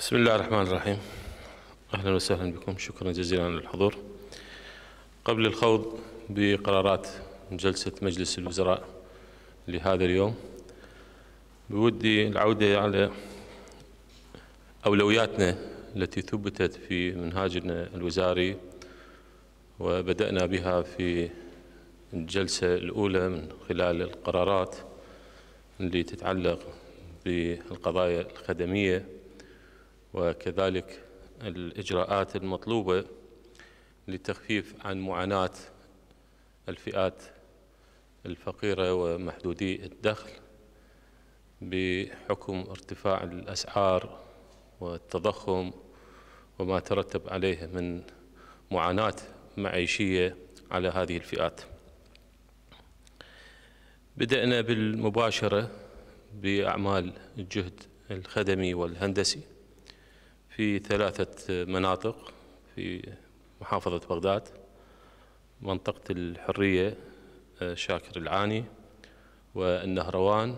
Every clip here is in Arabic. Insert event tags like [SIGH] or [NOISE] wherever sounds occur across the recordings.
بسم الله الرحمن الرحيم أهلا وسهلا بكم شكرا جزيلا للحضور قبل الخوض بقرارات جلسة مجلس الوزراء لهذا اليوم بودي العودة على أولوياتنا التي ثبتت في منهاجنا الوزاري وبدأنا بها في الجلسة الأولى من خلال القرارات اللي تتعلق بالقضايا الخدمية وكذلك الإجراءات المطلوبة لتخفيف عن معاناة الفئات الفقيرة ومحدودي الدخل بحكم ارتفاع الأسعار والتضخم وما ترتب عليه من معاناة معيشية على هذه الفئات بدأنا بالمباشرة بأعمال الجهد الخدمي والهندسي في ثلاثة مناطق في محافظة بغداد منطقة الحرية آه، شاكر العاني والنهروان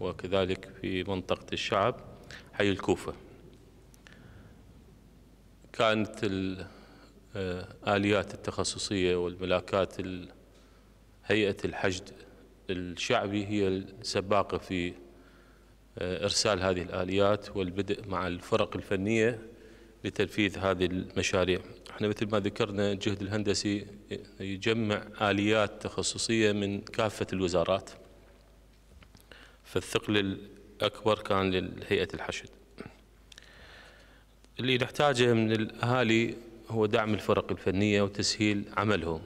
وكذلك في منطقة الشعب حي الكوفة كانت الآليات آه، التخصصية والملاكات هيئة الحشد الشعبي هي السباقة في آه، إرسال هذه الآليات والبدء مع الفرق الفنية لتنفيذ هذه المشاريع احنا مثل ما ذكرنا الجهد الهندسي يجمع آليات تخصصية من كافة الوزارات فالثقل الأكبر كان لهيئة الحشد اللي نحتاجه من الأهالي هو دعم الفرق الفنية وتسهيل عملهم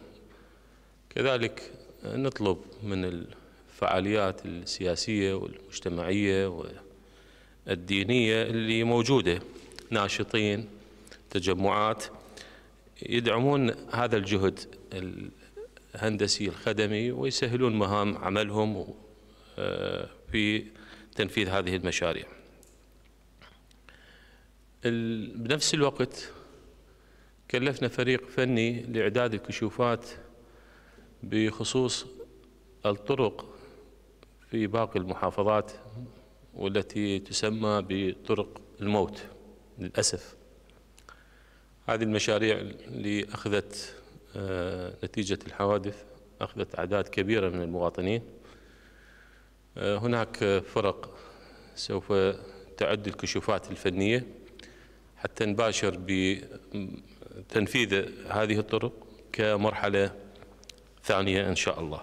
كذلك نطلب من الفعاليات السياسية والمجتمعية والدينية اللي موجودة ناشطين تجمعات يدعمون هذا الجهد الهندسي الخدمي ويسهلون مهام عملهم آه، في تنفيذ هذه المشاريع بنفس الوقت كلفنا فريق فني لإعداد الكشوفات بخصوص الطرق في باقي المحافظات والتي تسمى بطرق الموت للأسف هذه المشاريع اللي أخذت آه، نتيجة الحوادث أخذت أعداد كبيرة من المواطنين آه، هناك فرق سوف تعد الكشوفات الفنية حتى نباشر بتنفيذ هذه الطرق كمرحلة ثانية إن شاء الله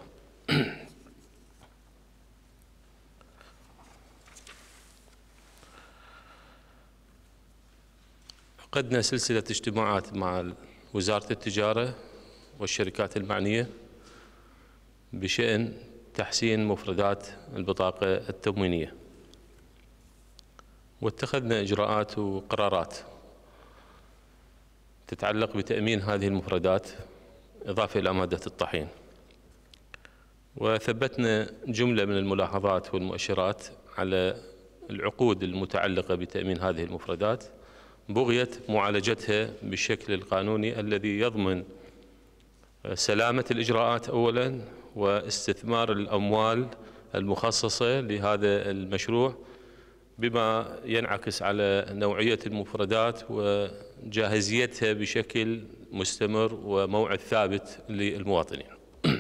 [CLEARS THROAT] عقدنا سلسلة اجتماعات مع وزارة التجارة والشركات المعنية بشأن تحسين مفردات البطاقة التموينية واتخذنا إجراءات وقرارات تتعلق بتأمين هذه المفردات إضافة إلى مادة الطحين وثبتنا جملة من الملاحظات والمؤشرات على العقود المتعلقة بتأمين هذه المفردات بغية معالجتها بالشكل القانوني الذي يضمن آه، سلامة الإجراءات أولا واستثمار الأموال المخصصة لهذا المشروع بما ينعكس على نوعية المفردات وجاهزيتها بشكل مستمر وموعد ثابت للمواطنين [CLEARS THROAT]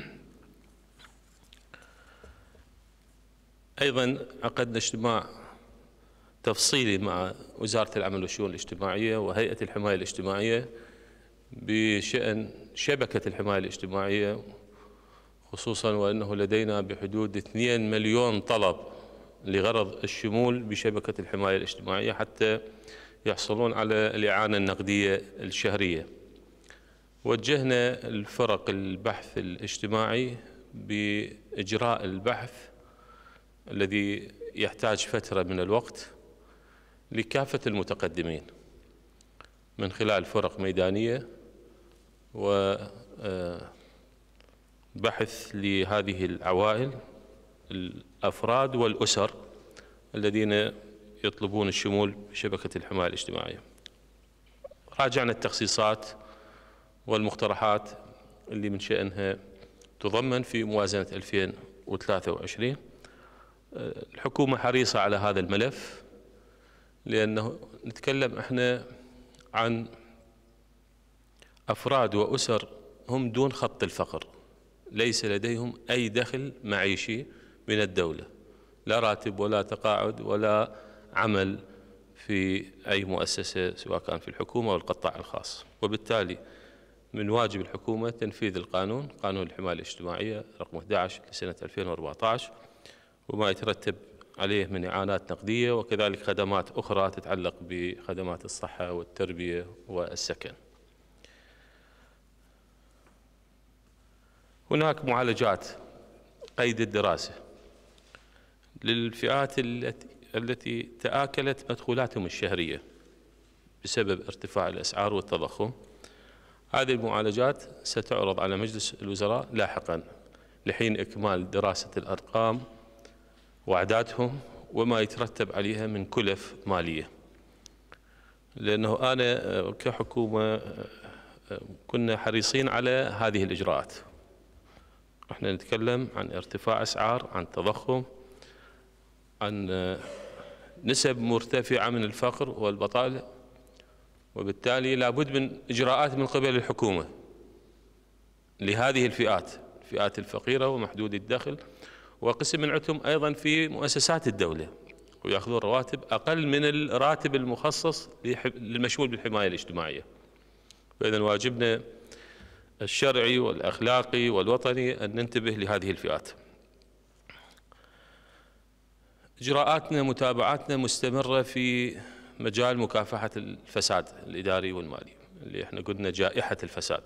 أيضا عقدنا اجتماع تفصيلي مع وزارة العمل والشؤون الاجتماعية وهيئة الحماية الاجتماعية بشأن شبكة الحماية الاجتماعية خصوصا وأنه لدينا بحدود 2 مليون طلب لغرض الشمول بشبكة الحماية الاجتماعية حتى يحصلون على الإعانة النقدية الشهرية وجهنا الفرق البحث الاجتماعي بإجراء البحث الذي يحتاج فترة من الوقت لكافة المتقدمين من خلال فرق ميدانية وبحث آه، لهذه العوائل الأفراد والأسر الذين يطلبون الشمول بشبكة الحماية الاجتماعية راجعنا التخصيصات والمقترحات اللي من شأنها تضمن في موازنة 2023 آه، الحكومة حريصة على هذا الملف لأنه نتكلم إحنا عن أفراد وأسر هم دون خط الفقر ليس لديهم أي دخل معيشي من الدولة لا راتب ولا تقاعد ولا عمل في أي مؤسسة سواء كان في الحكومة أو القطاع الخاص وبالتالي من واجب الحكومة تنفيذ القانون قانون الحماية الاجتماعية رقم 11 لسنة 2014 وما يترتب عليه من إعانات نقدية وكذلك خدمات أخرى تتعلق بخدمات الصحة والتربية والسكن هناك معالجات قيد الدراسة للفئات التي تآكلت مدخولاتهم الشهرية بسبب ارتفاع الأسعار والتضخم هذه المعالجات ستعرض على مجلس الوزراء لاحقا لحين إكمال دراسة الأرقام وعداتهم وما يترتب عليها من كلف ماليه لانه انا آه، كحكومه آه، آه، كنا حريصين على هذه الاجراءات احنا نتكلم عن ارتفاع اسعار عن تضخم عن نسب مرتفعه من الفقر والبطاله وبالتالي لابد من اجراءات من قبل الحكومه لهذه الفئات الفئات الفقيره ومحدود الدخل وقسم من عندهم أيضا في مؤسسات الدولة ويأخذون رواتب أقل من الراتب المخصص للمشمول بالحماية الاجتماعية فإذا واجبنا الشرعي والأخلاقي والوطني أن ننتبه لهذه الفئات إجراءاتنا متابعاتنا مستمرة في مجال مكافحة الفساد الإداري والمالي اللي احنا قلنا جائحة الفساد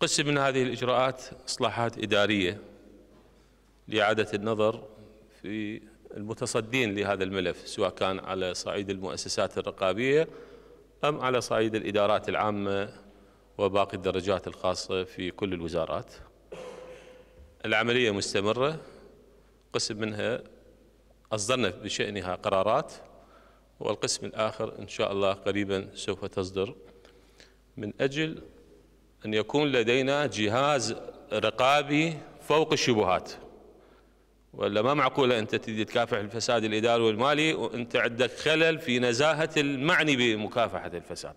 قسم من هذه الإجراءات إصلاحات إدارية لإعادة النظر في المتصدين لهذا الملف سواء كان على صعيد المؤسسات الرقابية أم على صعيد الإدارات العامة وباقي الدرجات الخاصة في كل الوزارات العملية مستمرة قسم منها أصدرنا بشأنها قرارات والقسم الآخر إن شاء الله قريبا سوف تصدر من أجل أن يكون لدينا جهاز رقابي فوق الشبهات ولا ما معقولة أنت تدي تكافح الفساد الإداري والمالي وأنت عندك خلل في نزاهة المعني بمكافحة الفساد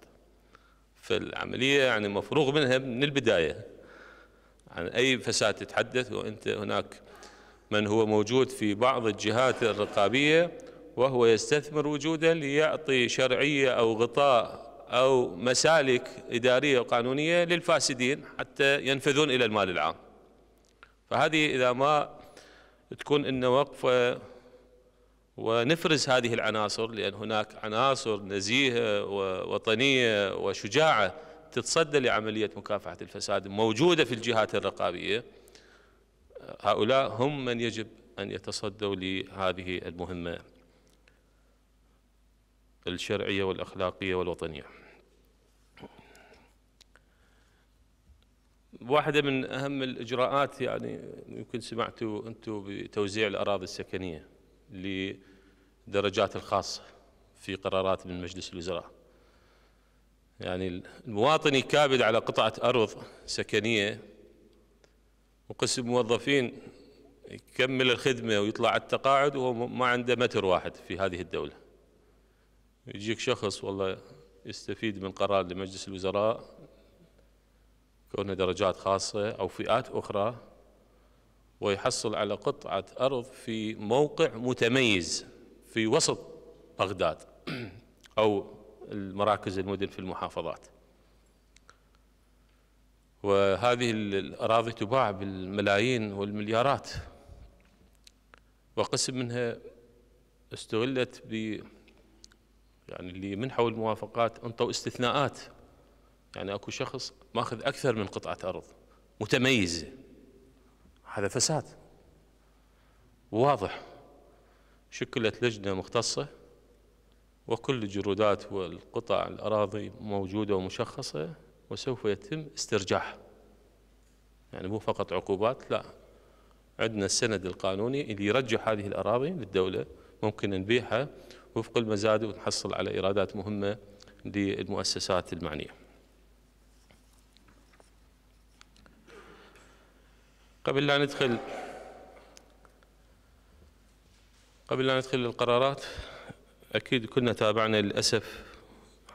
فالعملية يعني مفروغ منها من البداية عن يعني أي فساد تتحدث وأنت هناك من هو موجود في بعض الجهات الرقابية وهو يستثمر وجوده ليعطي شرعية أو غطاء أو مسالك إدارية وقانونية للفاسدين حتى ينفذون إلى المال العام فهذه إذا ما تكون إن وقفة ونفرز هذه العناصر لأن هناك عناصر نزيهة ووطنية وشجاعة تتصدى لعملية مكافحة الفساد موجودة في الجهات الرقابية هؤلاء هم من يجب أن يتصدوا لهذه المهمة الشرعية والأخلاقية والوطنية واحدة من أهم الإجراءات يعني يمكن سمعتوا أنتم بتوزيع الأراضي السكنية لدرجات الخاصة في قرارات من مجلس الوزراء يعني المواطن يكابد على قطعة أرض سكنية وقسم موظفين يكمل الخدمة ويطلع على التقاعد وهو ما عنده متر واحد في هذه الدولة يجيك شخص والله يستفيد من قرار لمجلس الوزراء كونه درجات خاصة أو فئات أخرى ويحصل على قطعة أرض في موقع متميز في وسط بغداد [CLEARS THROAT] أو المراكز المدن في المحافظات وهذه الأراضي تباع بالملايين والمليارات وقسم منها استغلت ب يعني اللي منحوا الموافقات انطوا استثناءات يعني اكو شخص ماخذ اكثر من قطعه ارض متميزه هذا فساد واضح شكلت لجنه مختصه وكل الجرودات والقطع الاراضي موجوده ومشخصه وسوف يتم استرجاعها يعني مو فقط عقوبات لا عندنا السند القانوني اللي يرجع هذه الاراضي للدوله ممكن نبيعها وفق المزاد ونحصل على ايرادات مهمه للمؤسسات المعنيه قبل لا ندخل قبل لا ندخل للقرارات أكيد كلنا تابعنا للأسف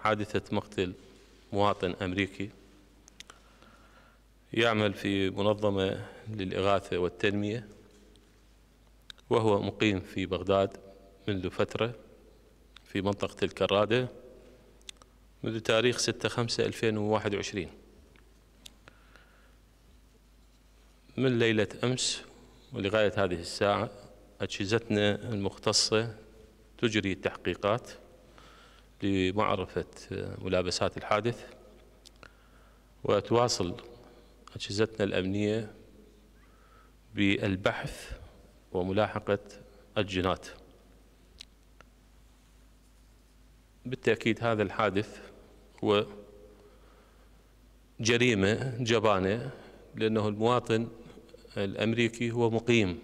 حادثة مقتل مواطن أمريكي يعمل في منظمة للإغاثة والتنمية وهو مقيم في بغداد منذ فترة في منطقة الكرادة منذ تاريخ 6 5 2021 من ليلة أمس ولغاية هذه الساعة أجهزتنا المختصة تجري التحقيقات لمعرفة ملابسات الحادث وتواصل أجهزتنا الأمنية بالبحث وملاحقة الجنات بالتأكيد هذا الحادث هو جريمة جبانة لأنه المواطن الأمريكي هو مقيم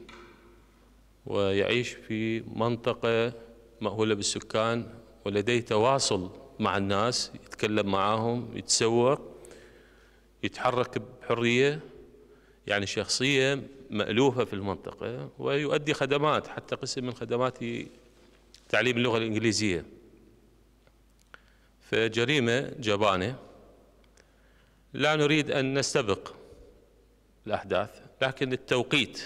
ويعيش في منطقة مأهولة بالسكان ولديه تواصل مع الناس يتكلم معاهم يتسوق يتحرك بحرية يعني شخصية مألوفة في المنطقة ويؤدي خدمات حتى قسم من خدمات تعليم اللغة الإنجليزية فجريمة جبانة لا نريد أن نستبق الأحداث لكن التوقيت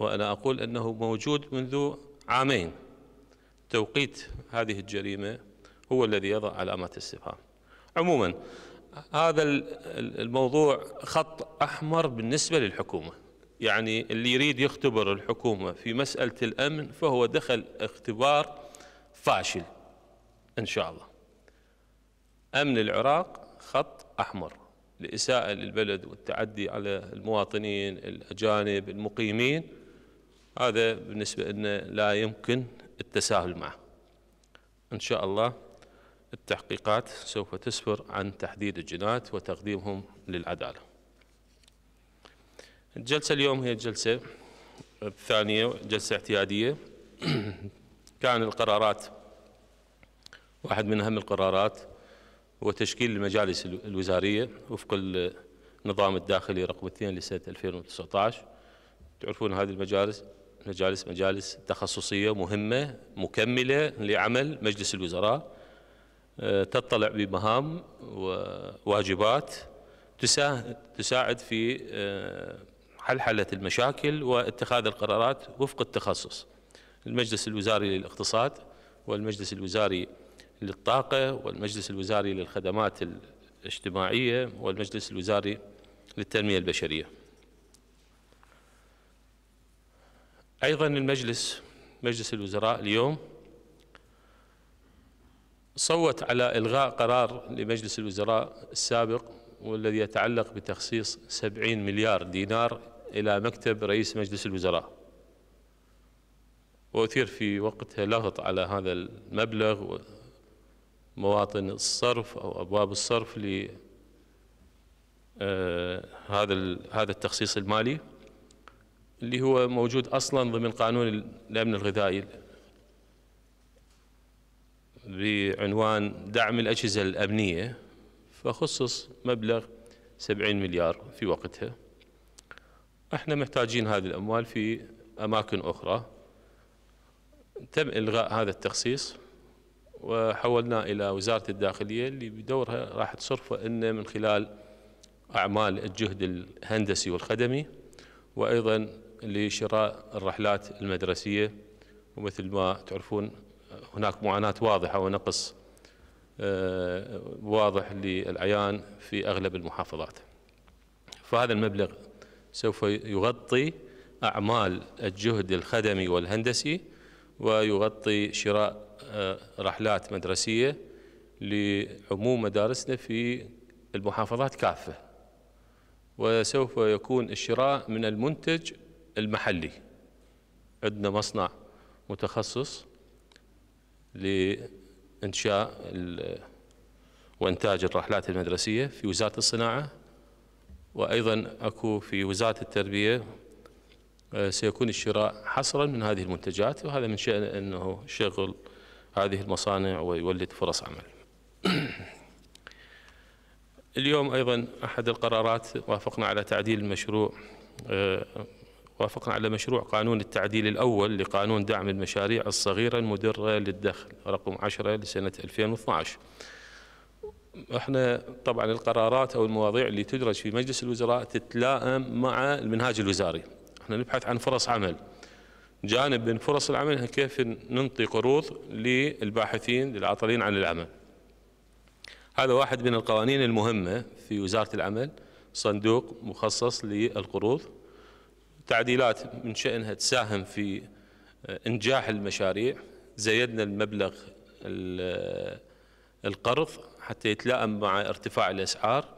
وأنا أقول أنه موجود منذ عامين توقيت هذه الجريمة هو الذي يضع علامة استفهام عموما هذا الموضوع خط أحمر بالنسبة للحكومة يعني اللي يريد يختبر الحكومة في مسألة الأمن فهو دخل اختبار فاشل إن شاء الله أمن العراق خط أحمر الإساءة للبلد والتعدي على المواطنين الأجانب المقيمين هذا بالنسبة لنا لا يمكن التساهل معه إن شاء الله التحقيقات سوف تسفر عن تحديد الجنات وتقديمهم للعدالة الجلسة اليوم هي الجلسة الثانية جلسة اعتيادية [CLEARS THROAT] كان القرارات واحد من أهم القرارات وتشكيل المجالس الوزارية وفق النظام الداخلي رقم 2 لسنة 2019 تعرفون هذه المجالس مجالس مجالس تخصصية مهمة مكملة لعمل مجلس الوزراء آه، تطلع بمهام وواجبات تساعد في آه، حلحلة المشاكل واتخاذ القرارات وفق التخصص المجلس الوزاري للاقتصاد والمجلس الوزاري للطاقة والمجلس الوزاري للخدمات الاجتماعية والمجلس الوزاري للتنمية البشرية أيضا المجلس مجلس الوزراء اليوم صوت على إلغاء قرار لمجلس الوزراء السابق والذي يتعلق بتخصيص 70 مليار دينار إلى مكتب رئيس مجلس الوزراء وأثير في وقتها لغط على هذا المبلغ مواطن الصرف او ابواب الصرف ل آه، هذا هذا التخصيص المالي اللي هو موجود اصلا ضمن قانون الامن الغذائي بعنوان دعم الاجهزه الامنيه فخصص مبلغ 70 مليار في وقتها احنا محتاجين هذه الاموال في اماكن اخرى تم الغاء هذا التخصيص وحولناه إلى وزارة الداخلية اللي بدورها راح تصرفه أنه من خلال أعمال الجهد الهندسي والخدمي وأيضا لشراء الرحلات المدرسية ومثل ما تعرفون هناك معاناة واضحة ونقص آه، واضح للعيان في أغلب المحافظات فهذا المبلغ سوف يغطي أعمال الجهد الخدمي والهندسي ويغطي شراء آه، رحلات مدرسية لعموم مدارسنا في المحافظات كافة وسوف يكون الشراء من المنتج المحلي عندنا مصنع متخصص لإنشاء وإنتاج الرحلات المدرسية في وزارة الصناعة وأيضا أكو في وزارة التربية آه، سيكون الشراء حصرا من هذه المنتجات وهذا من شأن أنه شغل هذه المصانع ويولد فرص عمل [CLEARS THROAT] اليوم أيضا أحد القرارات وافقنا على تعديل المشروع آه، وافقنا على مشروع قانون التعديل الأول لقانون دعم المشاريع الصغيرة المدرة للدخل رقم 10 لسنة 2012 احنا طبعا القرارات او المواضيع اللي تدرج في مجلس الوزراء تتلائم مع المنهاج الوزاري احنا نبحث عن فرص عمل جانب من فرص العمل كيف ننطي قروض للباحثين للعاطلين عن العمل هذا واحد من القوانين المهمة في وزارة العمل صندوق مخصص للقروض تعديلات من شأنها تساهم في آه، إنجاح المشاريع زيدنا المبلغ آه، القرض حتى يتلائم مع ارتفاع الأسعار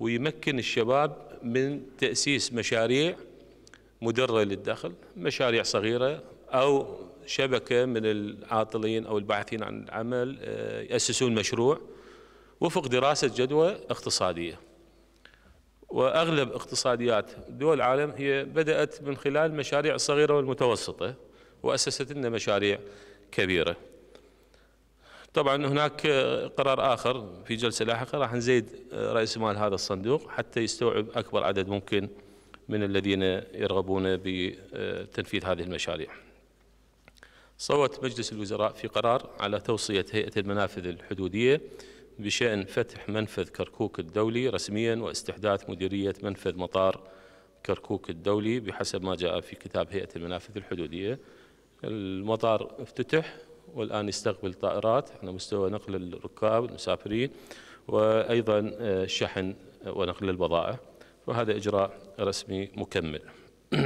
ويمكن الشباب من تأسيس مشاريع مدره للدخل مشاريع صغيره او شبكه من العاطلين او الباحثين عن العمل آه، ياسسون مشروع وفق دراسه جدوى اقتصاديه واغلب اقتصاديات دول العالم هي بدات من خلال المشاريع الصغيره والمتوسطه واسست لنا مشاريع كبيره طبعا هناك قرار اخر في جلسه لاحقه راح نزيد آه، راس مال هذا الصندوق حتى يستوعب اكبر عدد ممكن من الذين يرغبون بتنفيذ هذه المشاريع صوت مجلس الوزراء في قرار على توصية هيئة المنافذ الحدودية بشأن فتح منفذ كركوك الدولي رسميا واستحداث مديرية منفذ مطار كركوك الدولي بحسب ما جاء في كتاب هيئة المنافذ الحدودية المطار افتتح والآن يستقبل طائرات على مستوى نقل الركاب المسافرين وأيضا شحن ونقل البضائع وهذا إجراء رسمي مكمل [CLEARS THROAT]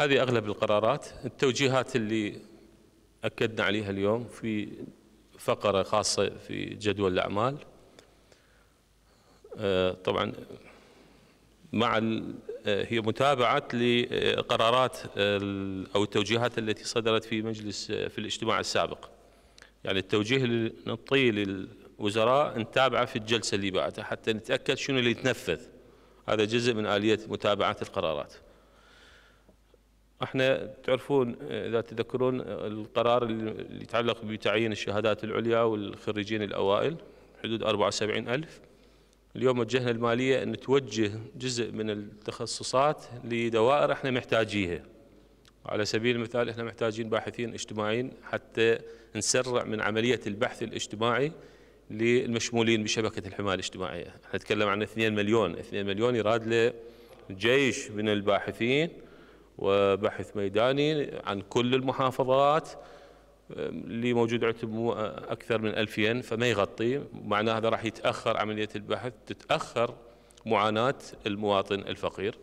هذه أغلب القرارات التوجيهات اللي أكدنا عليها اليوم في فقرة خاصة في جدول الأعمال آه، طبعا مع آه، هي متابعة لقرارات أو التوجيهات التي صدرت في مجلس آه، في الاجتماع السابق يعني التوجيه اللي نطيل الوزراء نتابعه في الجلسه اللي بعدها حتى نتاكد شنو اللي يتنفذ هذا جزء من اليه متابعه القرارات احنا تعرفون اذا تذكرون القرار اللي يتعلق بتعيين الشهادات العليا والخريجين الاوائل حدود 74 ألف اليوم وجهنا المالية أن توجه جزء من التخصصات لدوائر احنا محتاجيها على سبيل المثال احنا محتاجين باحثين اجتماعيين حتى نسرع من عملية البحث الاجتماعي للمشمولين بشبكة الحماية الاجتماعية احنا نتكلم عن 2 مليون 2 مليون يراد لجيش من الباحثين وبحث ميداني عن كل المحافظات اللي موجود عتب آه، أكثر من 2000 فما يغطي معناه هذا راح يتأخر عملية البحث تتأخر معاناة المواطن الفقير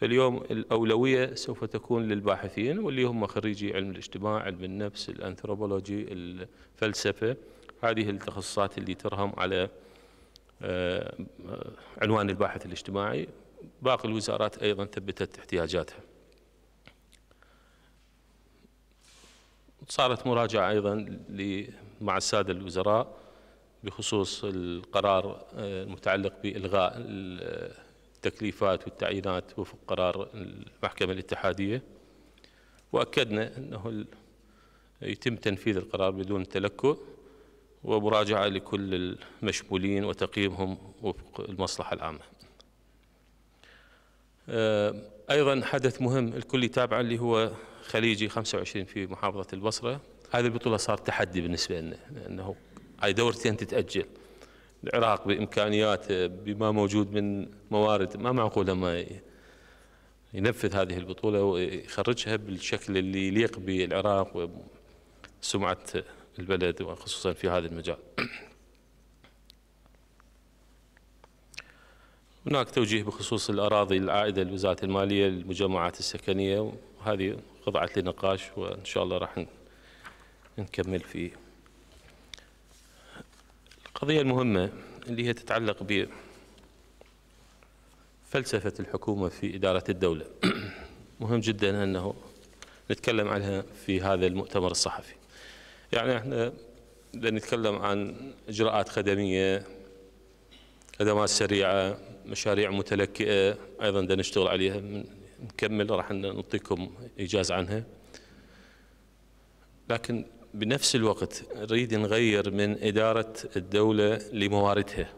فاليوم الأولوية سوف تكون للباحثين واللي هم خريجي علم الاجتماع علم النفس الأنثروبولوجي الفلسفة هذه التخصصات اللي ترهم على آه، آه، عنوان الباحث الاجتماعي باقي الوزارات أيضا ثبتت احتياجاتها صارت مراجعة أيضا مع السادة الوزراء بخصوص القرار آه، المتعلق بإلغاء التكليفات والتعيينات وفق قرار المحكمة الاتحادية وأكدنا أنه يتم تنفيذ القرار بدون تلكؤ ومراجعة لكل المشمولين وتقييمهم وفق المصلحة العامة آه، أيضا حدث مهم الكل يتابعه اللي هو خليجي 25 في محافظة البصرة هذه البطولة صار تحدي بالنسبة لنا لأنه هاي دورتين تتأجل العراق بإمكانياته بما موجود من موارد ما معقول ما ينفذ هذه البطولة ويخرجها بالشكل اللي يليق بالعراق وسمعة البلد وخصوصا في هذا المجال [CLEARS THROAT] هناك توجيه بخصوص الأراضي العائدة لوزارة المالية للمجمعات السكنية وهذه خضعت لنقاش وإن شاء الله راح نكمل فيه القضية المهمة اللي هي تتعلق ب فلسفة الحكومة في إدارة الدولة [CLEARS THROAT] مهم جدا أنه نتكلم عنها في هذا المؤتمر الصحفي يعني احنا بنتكلم نتكلم عن اجراءات خدميه خدمات سريعه مشاريع متلكئه ايضا بدنا نشتغل عليها نكمل راح نعطيكم ايجاز عنها لكن بنفس الوقت نريد نغير من اداره الدوله لمواردها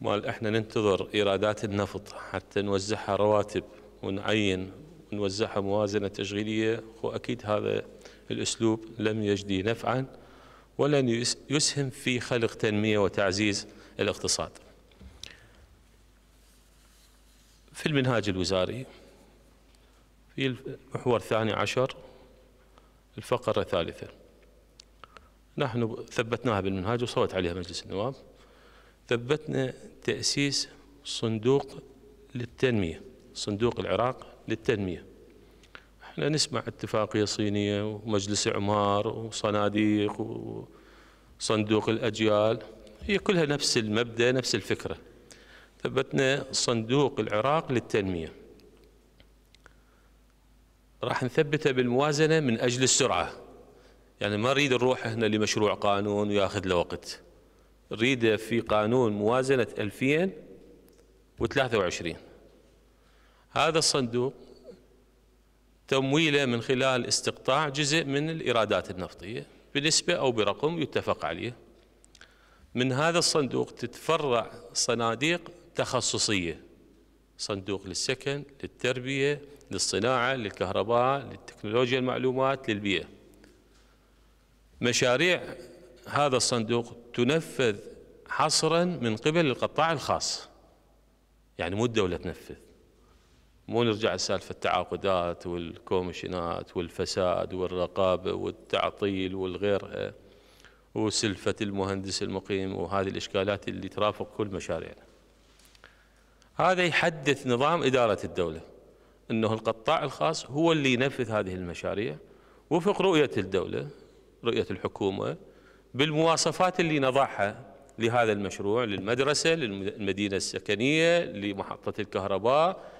مال احنا ننتظر ايرادات النفط حتى نوزعها رواتب ونعين ونوزعها موازنه تشغيليه واكيد هذا الأسلوب لم يجدي نفعا ولن يسهم في خلق تنمية وتعزيز الاقتصاد في المنهاج الوزاري في المحور الثاني عشر الفقرة الثالثة نحن ثبتناها بالمنهاج وصوت عليها مجلس النواب ثبتنا تأسيس صندوق للتنمية صندوق العراق للتنمية احنا نسمع اتفاقية صينية ومجلس اعمار وصناديق وصندوق الاجيال هي كلها نفس المبدا نفس الفكره ثبتنا صندوق العراق للتنميه راح نثبته بالموازنه من اجل السرعه يعني ما نريد نروح هنا لمشروع قانون وياخذ له وقت نريده في قانون موازنه 2023 هذا الصندوق تمويله من خلال استقطاع جزء من الإيرادات النفطية بنسبة أو برقم يتفق عليه من هذا الصندوق تتفرع صناديق تخصصية صندوق للسكن للتربية للصناعة للكهرباء للتكنولوجيا المعلومات للبيئة مشاريع هذا الصندوق تنفذ حصرا من قبل القطاع الخاص يعني مو الدولة تنفذ مو نرجع لسالفه التعاقدات والكوميشنات والفساد والرقابه والتعطيل والغير آه، وسلفه المهندس المقيم وهذه الاشكالات اللي ترافق كل مشاريعنا. هذا يحدث نظام اداره الدوله انه القطاع الخاص هو اللي ينفذ هذه المشاريع وفق رؤيه الدوله رؤيه الحكومه بالمواصفات اللي نضعها لهذا المشروع للمدرسه للمدينه السكنيه لمحطه الكهرباء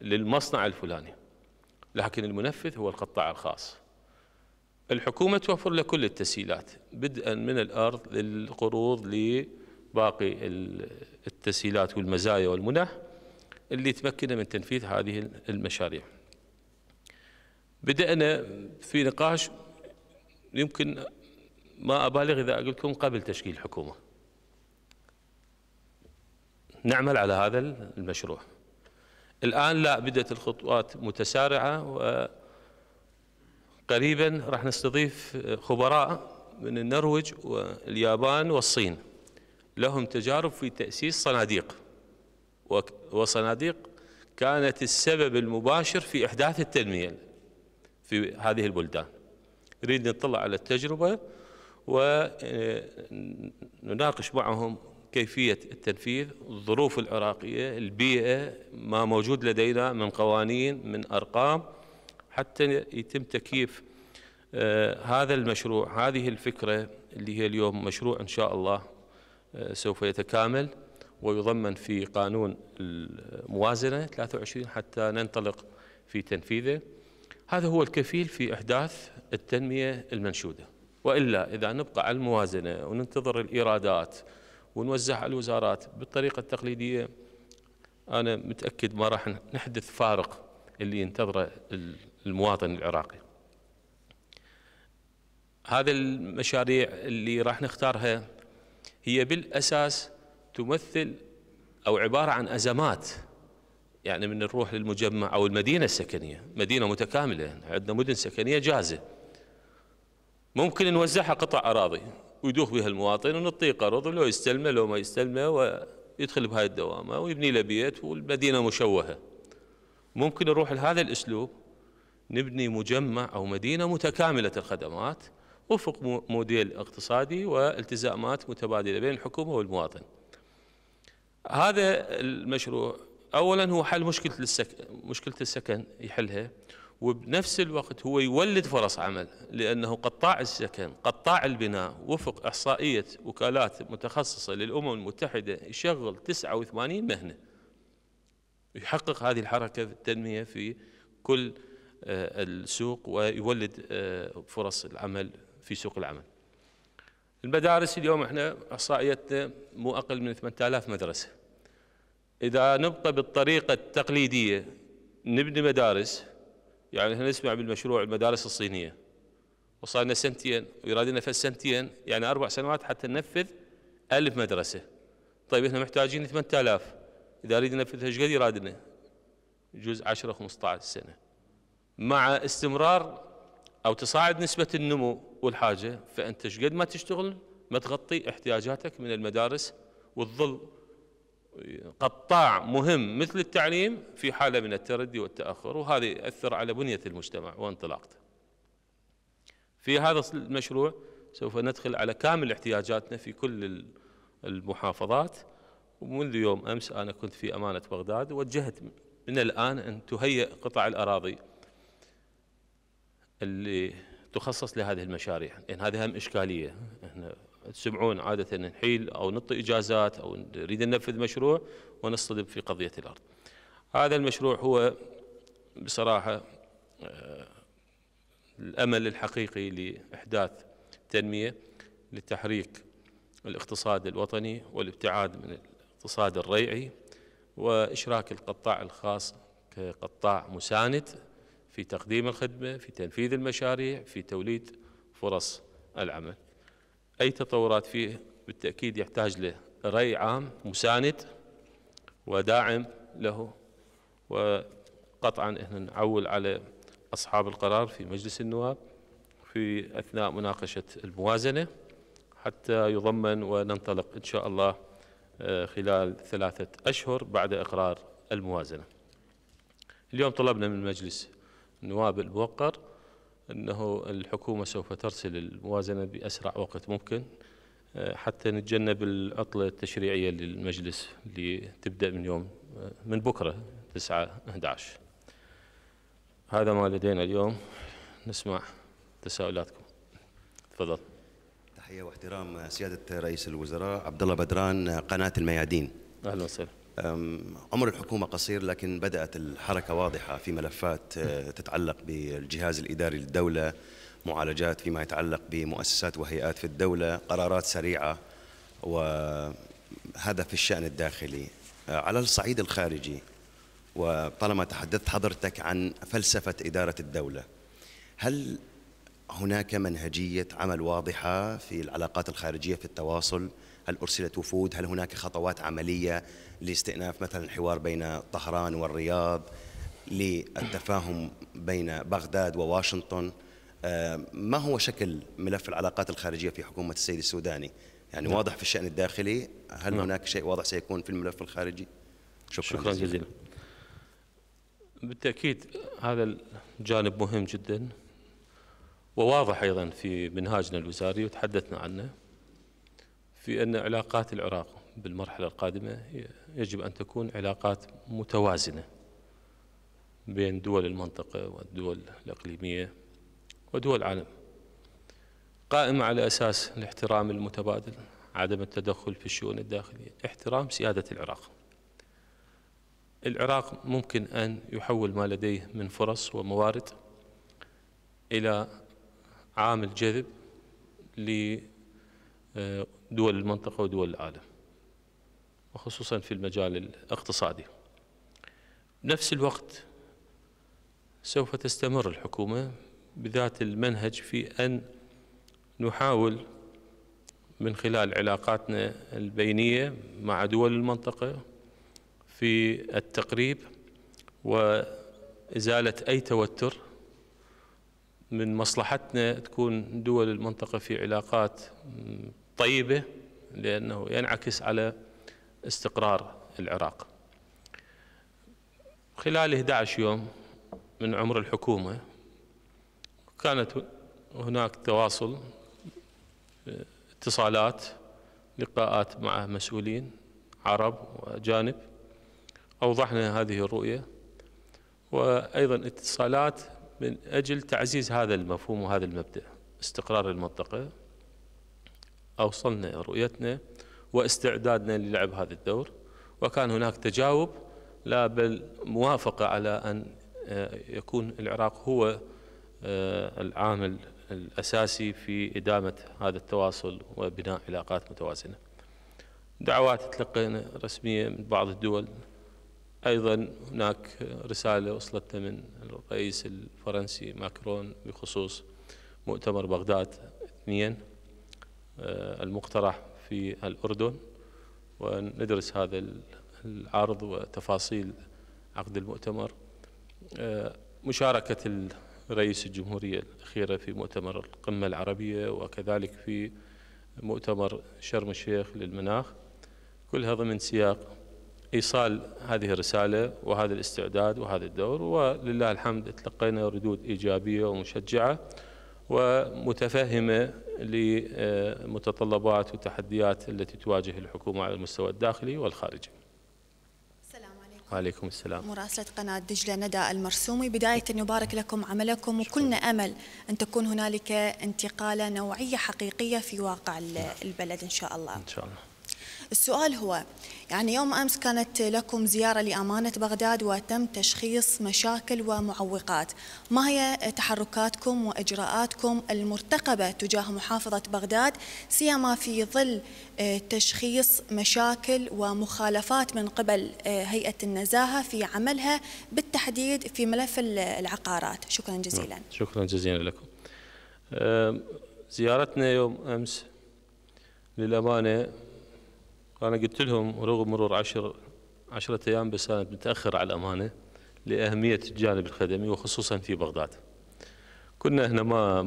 للمصنع الفلاني لكن المنفذ هو القطاع الخاص الحكومة توفر له كل التسهيلات بدءا من الأرض للقروض لباقي التسهيلات والمزايا والمنح اللي تمكنه من تنفيذ هذه المشاريع بدأنا في نقاش يمكن ما أبالغ إذا أقول لكم قبل تشكيل الحكومة نعمل على هذا المشروع الآن لا بدأت الخطوات متسارعة وقريبا راح نستضيف خبراء من النرويج واليابان والصين لهم تجارب في تأسيس صناديق وصناديق كانت السبب المباشر في إحداث التنمية في هذه البلدان نريد نطلع على التجربة ونناقش آه، معهم كيفية التنفيذ الظروف العراقية البيئة ما موجود لدينا من قوانين من أرقام حتى يتم تكييف آه، هذا المشروع هذه الفكرة اللي هي اليوم مشروع إن شاء الله آه، سوف يتكامل ويضمن في قانون الموازنة 23 حتى ننطلق في تنفيذه هذا هو الكفيل في إحداث التنمية المنشودة وإلا إذا نبقى على الموازنة وننتظر الإيرادات ونوزعها على الوزارات بالطريقة التقليدية أنا متأكد ما راح نحدث فارق اللي ينتظره المواطن العراقي هذا المشاريع اللي راح نختارها هي بالأساس تمثل أو عبارة عن أزمات يعني من الروح للمجمع أو المدينة السكنية مدينة متكاملة عندنا مدن سكنية جاهزة ممكن نوزعها قطع أراضي ويدوخ بها المواطن ونعطيه قرض ولو يستلمه لو ما يستلمه ويدخل بهاي الدوامه ويبني له بيت والمدينه مشوهه. ممكن نروح لهذا الاسلوب نبني مجمع او مدينه متكامله الخدمات وفق موديل اقتصادي والتزامات متبادله بين الحكومه والمواطن. هذا المشروع اولا هو حل مشكله السكن مشكله السكن يحلها وبنفس الوقت هو يولد فرص عمل لأنه قطاع السكن قطاع البناء وفق إحصائية وكالات متخصصة للأمم المتحدة يشغل 89 مهنة يحقق هذه الحركة التنمية في كل آه، السوق ويولد آه، فرص العمل في سوق العمل المدارس اليوم احنا احصائيتنا مو اقل من 8000 مدرسه. اذا نبقى بالطريقه التقليديه نبني مدارس يعني احنا نسمع بالمشروع المدارس الصينيه وصار لنا سنتين ويراد لنا في السنتين يعني اربع سنوات حتى ننفذ ألف مدرسه طيب احنا محتاجين 8000 اذا اريد ننفذها ايش قد يراد لنا؟ جزء 10 15 سنه مع استمرار او تصاعد نسبه النمو والحاجه فانت ايش قد ما تشتغل ما تغطي احتياجاتك من المدارس وتظل قطاع مهم مثل التعليم في حالة من التردي والتأخر وهذا يأثر على بنية المجتمع وانطلاقته في هذا المشروع سوف ندخل على كامل احتياجاتنا في كل المحافظات ومنذ يوم أمس أنا كنت في أمانة بغداد وجهت من الآن أن تهيئ قطع الأراضي اللي تخصص لهذه المشاريع لأن هذه هم إشكالية احنا تسمعون عادة نحيل أو نعطي إجازات أو نريد ننفذ مشروع ونصطدم في قضية الأرض هذا المشروع هو بصراحة آه، الأمل الحقيقي لإحداث تنمية لتحريك الاقتصاد الوطني والابتعاد من الاقتصاد الريعي وإشراك القطاع الخاص كقطاع مساند في تقديم الخدمة في تنفيذ المشاريع في توليد فرص العمل أي تطورات فيه بالتأكيد يحتاج له رأي عام مساند وداعم له وقطعا احنا نعول على أصحاب القرار في مجلس النواب في أثناء مناقشة الموازنة حتى يضمن وننطلق إن شاء الله آه، خلال ثلاثة أشهر بعد إقرار الموازنة اليوم طلبنا من مجلس النواب الموقر أنه الحكومة سوف ترسل الموازنة بأسرع وقت ممكن آه، حتى نتجنب العطلة التشريعية للمجلس اللي تبدأ من يوم آه، من بكرة 9 11 هذا ما لدينا اليوم نسمع تساؤلاتكم تفضل تحية واحترام سيادة رئيس الوزراء عبد الله بدران قناة الميادين أهلا وسهلا عمر الحكومة قصير لكن بدأت الحركة واضحة في ملفات آه، تتعلق بالجهاز الإداري للدولة معالجات فيما يتعلق بمؤسسات وهيئات في الدولة قرارات سريعة وهذا في الشأن الداخلي آه، على الصعيد الخارجي وطالما تحدثت حضرتك عن فلسفة إدارة الدولة هل هناك منهجية عمل واضحة في العلاقات الخارجية في التواصل هل أرسلت وفود هل هناك خطوات عملية لاستئناف مثلا الحوار بين طهران والرياض للتفاهم بين بغداد وواشنطن آه، ما هو شكل ملف العلاقات الخارجية في حكومة السيد السوداني يعني نعم. واضح في الشأن الداخلي هل نعم. هناك شيء واضح سيكون في الملف الخارجي شكرا, شكرا جزيلا. جزيلا بالتأكيد هذا الجانب مهم جدا وواضح أيضا في منهاجنا الوزاري وتحدثنا عنه في أن علاقات العراق بالمرحلة القادمة يجب أن تكون علاقات متوازنة بين دول المنطقة والدول الإقليمية ودول العالم قائمة على أساس الاحترام المتبادل عدم التدخل في الشؤون الداخلية احترام سيادة العراق العراق ممكن أن يحول ما لديه من فرص وموارد إلى عامل جذب ل آه، دول المنطقة ودول العالم وخصوصا في المجال الاقتصادي نفس الوقت سوف تستمر الحكومة بذات المنهج في أن نحاول من خلال علاقاتنا البينية مع دول المنطقة في التقريب وإزالة أي توتر من مصلحتنا تكون دول المنطقة في علاقات طيبة لأنه ينعكس على استقرار العراق خلال 11 يوم من عمر الحكومة كانت هناك تواصل اتصالات لقاءات مع مسؤولين عرب وأجانب أوضحنا هذه الرؤية وأيضا اتصالات من أجل تعزيز هذا المفهوم وهذا المبدأ استقرار المنطقة أوصلنا رؤيتنا واستعدادنا للعب هذا الدور وكان هناك تجاوب لا بل موافقة على أن آه، يكون العراق هو آه، العامل الأساسي في إدامة هذا التواصل وبناء علاقات متوازنة دعوات تلقينا رسمية من بعض الدول أيضا هناك رسالة وصلتنا من الرئيس الفرنسي ماكرون بخصوص مؤتمر بغداد اثنين آه، المقترح في الأردن وندرس هذا العرض وتفاصيل عقد المؤتمر آه، مشاركة رئيس الجمهورية الأخيرة في مؤتمر القمة العربية وكذلك في مؤتمر شرم الشيخ للمناخ كلها ضمن سياق إيصال هذه الرسالة وهذا الاستعداد وهذا الدور ولله الحمد تلقينا ردود إيجابية ومشجعة ومتفهمة لمتطلبات والتحديات التي تواجه الحكومة على المستوى الداخلي والخارجي وعليكم السلام مراسلة قناة دجلة ندى المرسومي بداية نبارك لكم عملكم وكلنا أمل أن تكون هنالك انتقالة نوعية حقيقية في واقع البلد إن شاء الله إن شاء الله السؤال هو يعني يوم أمس كانت لكم زيارة لأمانة بغداد وتم تشخيص مشاكل ومعوقات ما هي تحركاتكم وإجراءاتكم المرتقبة تجاه محافظة بغداد سيما في ظل آه، تشخيص مشاكل ومخالفات من قبل آه، هيئة النزاهة في عملها بالتحديد في ملف العقارات شكرا نعم، جزيلا شكرا جزيلا لكم زيارتنا يوم أمس للأمانة فأنا قلت لهم رغم مرور عشر عشرة أيام بس أنا متأخر على الأمانة لأهمية الجانب الخدمي وخصوصا في بغداد كنا هنا ما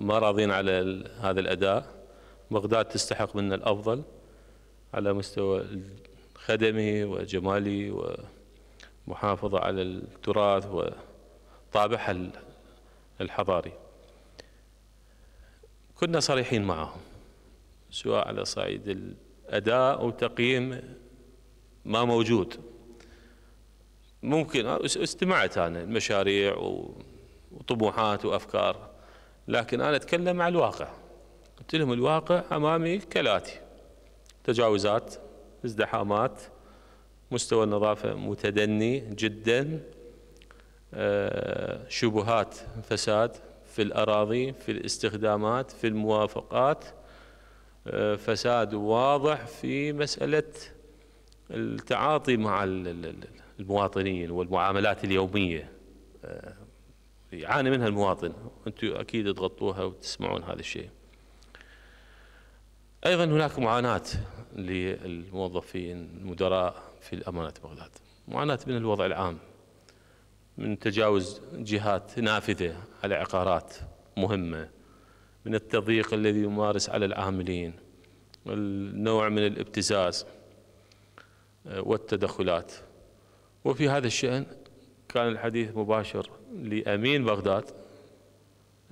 ما راضين على هذا الأداء بغداد تستحق منا الأفضل على مستوى الخدمي وجمالي ومحافظة على التراث وطابعها الحضاري كنا صريحين معهم سواء على صعيد اداء وتقييم ما موجود ممكن آه، استمعت انا المشاريع وطموحات وافكار لكن انا اتكلم مع الواقع قلت لهم الواقع امامي كالاتي تجاوزات ازدحامات مستوى النظافه متدني جدا آه، شبهات فساد في الاراضي في الاستخدامات في الموافقات فساد واضح في مسألة التعاطي مع المواطنين والمعاملات اليومية آه، يعاني منها المواطن أنتم أكيد تغطوها وتسمعون هذا الشيء أيضا هناك معاناة للموظفين المدراء في الأمانة بغداد معاناة من الوضع العام من تجاوز جهات نافذة على عقارات مهمة من التضييق الذي يمارس على العاملين النوع من الابتزاز آه، والتدخلات وفي هذا الشأن كان الحديث مباشر لأمين بغداد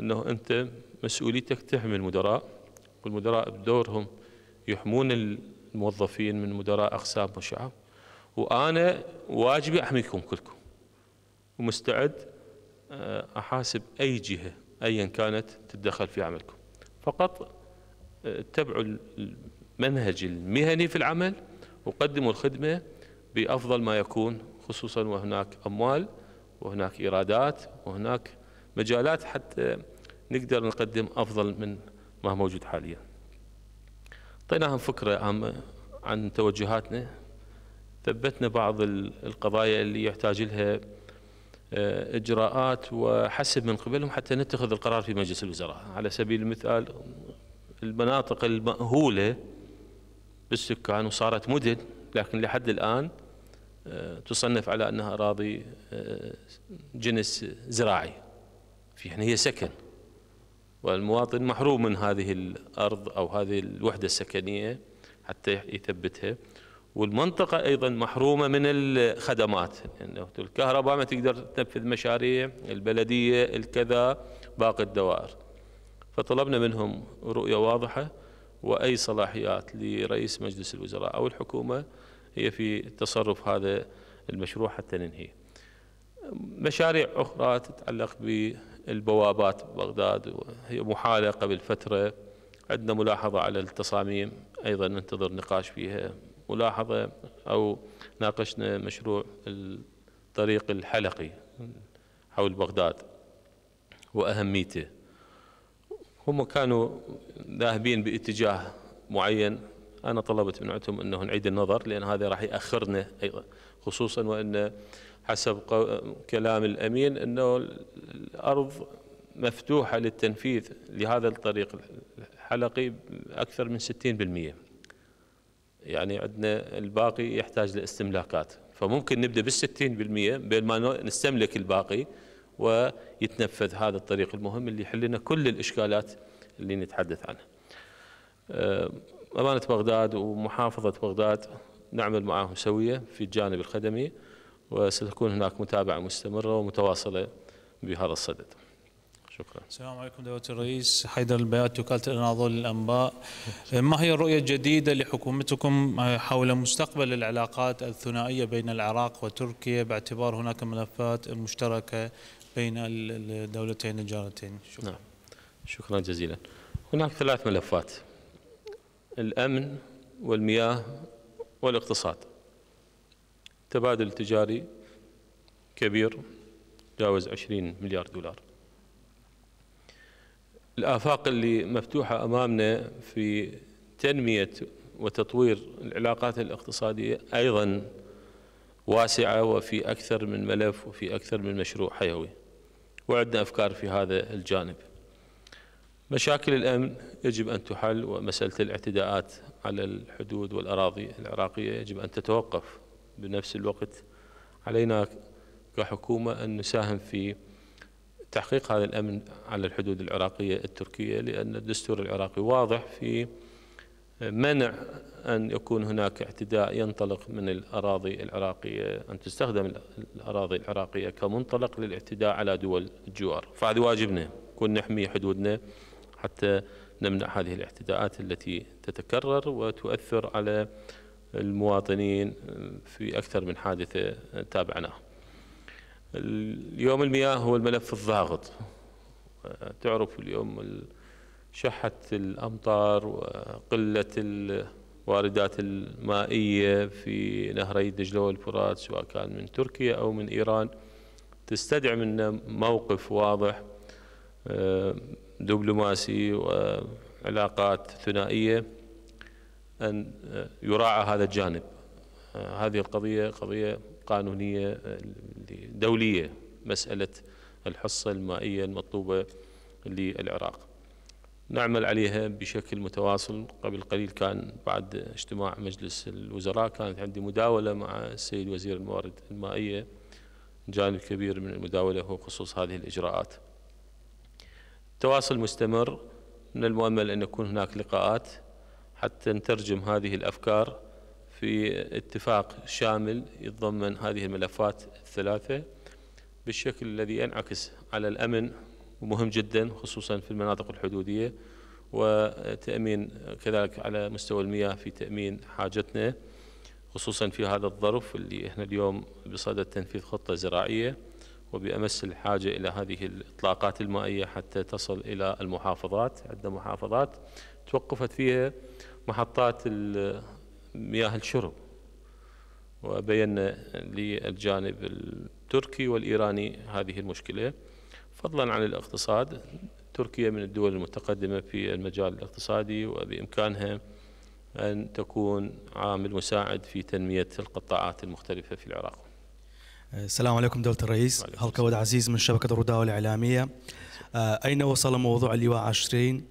أنه أنت مسؤوليتك تحمي المدراء والمدراء بدورهم يحمون الموظفين من مدراء أقسام وشعب وأنا واجبي أحميكم كلكم ومستعد آه، أحاسب أي جهة أيا كانت تتدخل في عملكم فقط اتبعوا آه، المنهج المهني في العمل وقدموا الخدمة بأفضل ما يكون خصوصا وهناك أموال وهناك إيرادات وهناك مجالات حتى نقدر نقدم أفضل من ما هو موجود حاليا أعطيناهم فكرة عامة عن توجهاتنا ثبتنا بعض القضايا اللي يحتاج لها آه، اجراءات وحسب من قبلهم حتى نتخذ القرار في مجلس الوزراء على سبيل المثال المناطق المأهولة بالسكان وصارت مدن لكن لحد الآن آه، تصنف على أنها أراضي آه، جنس زراعي في يعني هي سكن والمواطن محروم من هذه الأرض أو هذه الوحدة السكنية حتى يثبتها والمنطقة أيضا محرومة من الخدمات يعني الكهرباء ما تقدر تنفذ مشاريع البلدية الكذا باقي الدوائر فطلبنا منهم رؤية واضحة وأي صلاحيات لرئيس مجلس الوزراء أو الحكومة هي في تصرف هذا المشروع حتى ننهيه مشاريع أخرى تتعلق بالبوابات بغداد هي محالة قبل فترة عندنا ملاحظة على التصاميم أيضا ننتظر نقاش فيها ملاحظة أو ناقشنا مشروع الطريق الحلقي حول بغداد وأهميته هم كانوا ذاهبين باتجاه معين أنا طلبت من عندهم أنه نعيد النظر لأن هذا راح يأخرنا أيضا خصوصا وأن حسب كلام الأمين أنه الأرض مفتوحة للتنفيذ لهذا الطريق الحلقي أكثر من 60% يعني عندنا الباقي يحتاج لاستملاكات فممكن نبدا بال 60% بين ما نستملك الباقي ويتنفذ هذا الطريق المهم اللي يحل لنا كل الاشكالات اللي نتحدث عنها. أه، امانه بغداد ومحافظه بغداد نعمل معاهم سويه في الجانب الخدمي وستكون هناك متابعه مستمره ومتواصله بهذا الصدد. شكرا السلام عليكم دولة الرئيس حيدر البيات وكالة الأناضول للأنباء ما هي الرؤية الجديدة لحكومتكم حول مستقبل العلاقات الثنائية بين العراق وتركيا باعتبار هناك ملفات مشتركة بين الدولتين الجارتين شكرا نعم. شكرا جزيلا هناك ثلاث ملفات الأمن والمياه والاقتصاد تبادل تجاري كبير جاوز 20 مليار دولار الآفاق اللي مفتوحة أمامنا في تنمية وتطوير العلاقات الاقتصادية أيضا واسعة وفي أكثر من ملف وفي أكثر من مشروع حيوي وعندنا أفكار في هذا الجانب مشاكل الأمن يجب أن تحل ومسألة الاعتداءات على الحدود والأراضي العراقية يجب أن تتوقف بنفس الوقت علينا كحكومة أن نساهم في تحقيق هذا الأمن على الحدود العراقية التركية لأن الدستور العراقي واضح في منع أن يكون هناك اعتداء ينطلق من الأراضي العراقية أن تستخدم الأراضي العراقية كمنطلق للاعتداء على دول الجوار فهذا واجبنا كون نحمي حدودنا حتى نمنع هذه الاعتداءات التي تتكرر وتؤثر على المواطنين في أكثر من حادثة تابعناها اليوم المياه هو الملف الضاغط تعرف اليوم شحة الأمطار وقلة الواردات المائية في نهري دجلة والفرات سواء كان من تركيا أو من إيران تستدعي منا موقف واضح آه، دبلوماسي وعلاقات ثنائية أن آه، يراعى هذا الجانب آه، هذه القضية قضية قانونية دولية مسألة الحصة المائية المطلوبة للعراق نعمل عليها بشكل متواصل قبل قليل كان بعد اجتماع مجلس الوزراء كانت عندي مداولة مع السيد وزير الموارد المائية جانب كبير من المداولة هو بخصوص هذه الإجراءات تواصل مستمر من المؤمل أن يكون هناك لقاءات حتى نترجم هذه الأفكار في اتفاق شامل يتضمن هذه الملفات الثلاثة بالشكل الذي ينعكس على الأمن ومهم جدا خصوصا في المناطق الحدودية وتأمين كذلك على مستوى المياه في تأمين حاجتنا خصوصا في هذا الظرف اللي احنا اليوم بصدد تنفيذ خطة زراعية وبأمس الحاجة إلى هذه الإطلاقات المائية حتى تصل إلى المحافظات عندنا محافظات توقفت فيها محطات مياه الشرب وبينا للجانب التركي والإيراني هذه المشكلة فضلا عن الاقتصاد تركيا من الدول المتقدمة في المجال الاقتصادي وبإمكانها أن تكون عامل مساعد في تنمية القطاعات المختلفة في العراق السلام عليكم دولة الرئيس هلقة ود عزيز من شبكة الرداء الإعلامية آه، أين وصل موضوع اللواء 20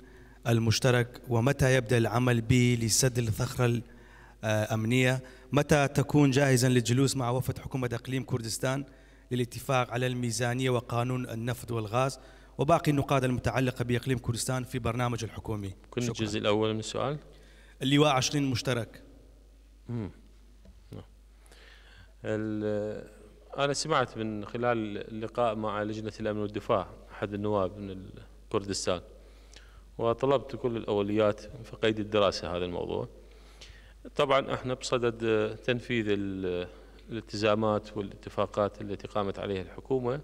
المشترك ومتى يبدأ العمل به لسد الثغرة آه، أمنية متى تكون جاهزا للجلوس مع وفد حكومة إقليم كردستان للاتفاق على الميزانية وقانون النفط والغاز وباقي النقاط المتعلقة بإقليم كردستان في برنامج الحكومي كن الجزء الأول من السؤال اللواء 20 مشترك نعم. أنا سمعت من خلال اللقاء مع لجنة الأمن والدفاع أحد النواب من كردستان وطلبت كل الأوليات في قيد الدراسة هذا الموضوع طبعا احنا بصدد تنفيذ الالتزامات والاتفاقات التي قامت عليها الحكومه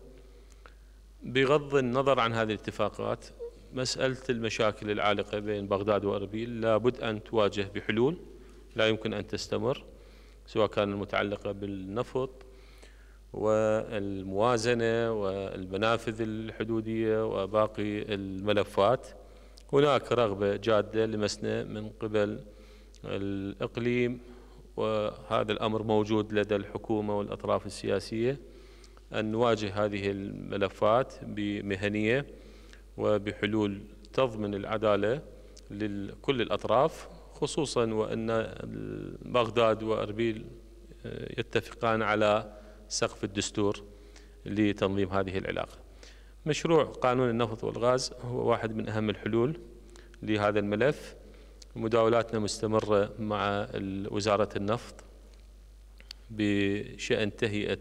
بغض النظر عن هذه الاتفاقات مساله المشاكل العالقه بين بغداد واربيل لابد ان تواجه بحلول لا يمكن ان تستمر سواء كان المتعلقه بالنفط والموازنه والمنافذ الحدوديه وباقي الملفات هناك رغبه جاده لمسنا من قبل الإقليم وهذا الأمر موجود لدى الحكومة والأطراف السياسية أن نواجه هذه الملفات بمهنية وبحلول تضمن العدالة لكل الأطراف خصوصا وأن بغداد وأربيل آه، يتفقان على سقف الدستور لتنظيم هذه العلاقة مشروع قانون النفط والغاز هو واحد من أهم الحلول لهذا الملف مداولاتنا مستمرة مع وزارة النفط بشأن تهيئة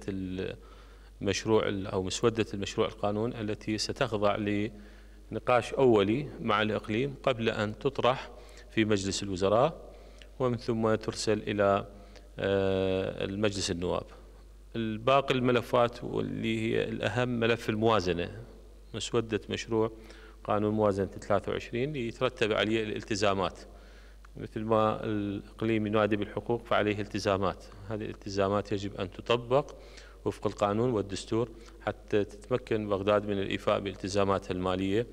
المشروع أو مسودة المشروع القانون التي ستخضع لنقاش أولي مع الإقليم قبل أن تطرح في مجلس الوزراء ومن ثم ترسل إلى آه، المجلس النواب الباقي الملفات واللي هي الأهم ملف الموازنة مسودة مشروع قانون موازنة 23 يترتب عليه الالتزامات مثل ما الإقليم ينادي بالحقوق فعليه التزامات هذه الالتزامات يجب أن تطبق وفق القانون والدستور حتى تتمكن بغداد من الإيفاء بالتزاماتها المالية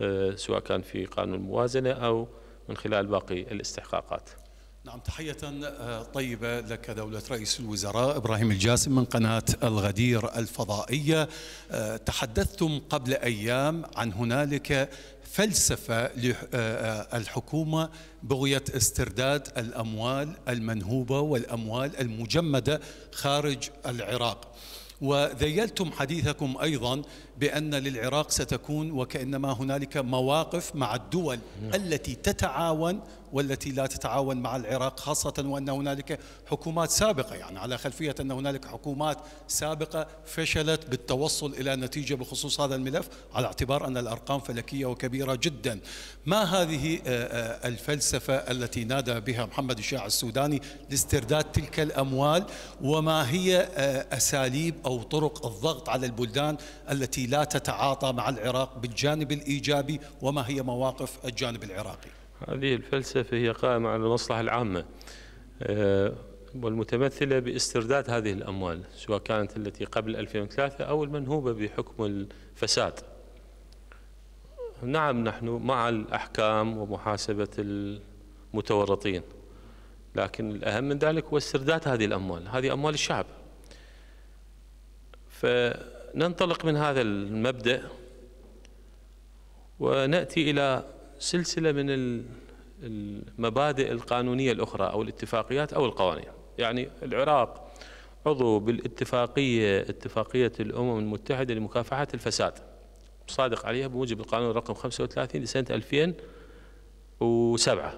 آه، سواء كان في قانون الموازنة أو من خلال باقي الاستحقاقات نعم تحية آه، طيبة لك دولة رئيس الوزراء إبراهيم الجاسم من قناة الغدير الفضائية آه، تحدثتم قبل أيام عن هنالك فلسفة للحكومة بغية استرداد الأموال المنهوبة والأموال المجمدة خارج العراق وذيلتم حديثكم أيضا بأن للعراق ستكون وكأنما هنالك مواقف مع الدول نعم. التي تتعاون والتي لا تتعاون مع العراق خاصة وأن هنالك حكومات سابقة يعني على خلفية أن هنالك حكومات سابقة فشلت بالتوصل إلى نتيجة بخصوص هذا الملف على اعتبار أن الأرقام فلكية وكبيرة جدا ما هذه آه، آه، الفلسفة التي نادى بها محمد الشاع السوداني لاسترداد تلك الأموال وما هي آه، أساليب أو طرق الضغط على البلدان التي لا تتعاطى مع العراق بالجانب الإيجابي وما هي مواقف الجانب العراقي هذه الفلسفة هي قائمة على المصلحة العامة آه، والمتمثلة باسترداد هذه الأموال سواء كانت التي قبل 2003 أو المنهوبة بحكم الفساد نعم نحن مع الأحكام ومحاسبة المتورطين لكن الأهم من ذلك هو استرداد هذه الأموال هذه أموال الشعب فننطلق من هذا المبدأ ونأتي إلى سلسلة من المبادئ القانونية الأخرى أو الاتفاقيات أو القوانين يعني العراق عضو بالاتفاقية اتفاقية الأمم المتحدة لمكافحة الفساد صادق عليها بموجب القانون رقم 35 لسنة 2007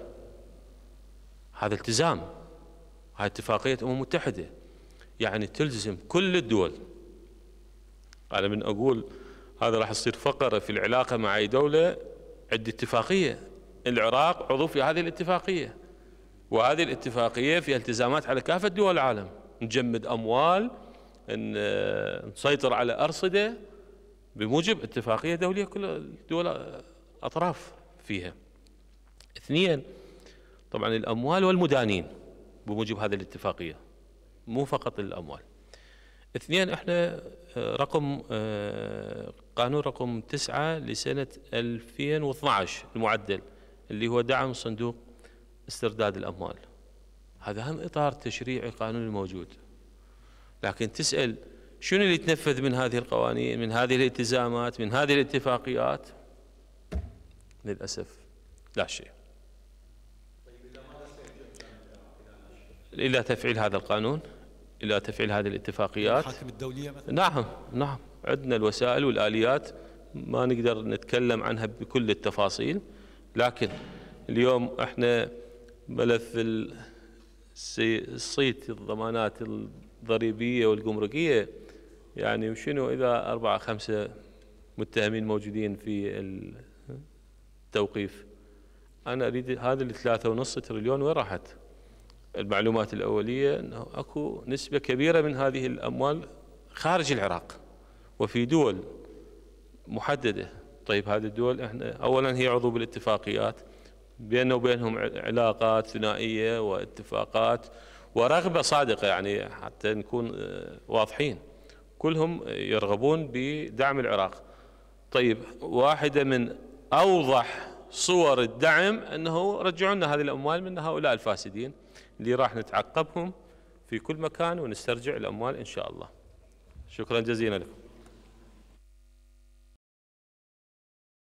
هذا التزام هذه اتفاقية الأمم المتحدة يعني تلزم كل الدول أنا من أقول هذا راح يصير فقرة في العلاقة مع أي دولة عندي اتفاقية العراق عضو في هذه الاتفاقية وهذه الاتفاقية فيها التزامات على كافة دول العالم نجمد أموال نسيطر على أرصدة بموجب اتفاقية دولية كل الدول أطراف فيها اثنين طبعا الأموال والمدانين بموجب هذه الاتفاقية مو فقط الأموال اثنين احنا آه، رقم آه، قانون رقم 9 لسنة 2012 المعدل اللي هو دعم صندوق استرداد الأموال هذا هم إطار تشريعي قانوني الموجود لكن تسأل شنو اللي تنفذ من هذه القوانين من هذه الالتزامات من هذه الاتفاقيات للأسف لا شيء إلا تفعيل هذا القانون إلا تفعيل هذه الاتفاقيات الحاكم الدولية مثلا نعم نعم عندنا الوسائل والآليات ما نقدر نتكلم عنها بكل التفاصيل لكن اليوم احنا ملف الصيت الضمانات الضريبية والجمركية يعني وشنو إذا أربعة خمسة متهمين موجودين في التوقيف أنا أريد هذا الثلاثة ونص تريليون وين راحت المعلومات الأولية أنه أكو نسبة كبيرة من هذه الأموال خارج العراق وفي دول محددة طيب هذه الدول احنا أولا هي عضو بالاتفاقيات بيننا وبينهم علاقات ثنائية واتفاقات ورغبة صادقة يعني حتى نكون آه، واضحين كلهم يرغبون بدعم العراق طيب واحدة من أوضح صور الدعم أنه رجعوا لنا هذه الأموال من هؤلاء الفاسدين اللي راح نتعقبهم في كل مكان ونسترجع الأموال إن شاء الله شكرا جزيلا لكم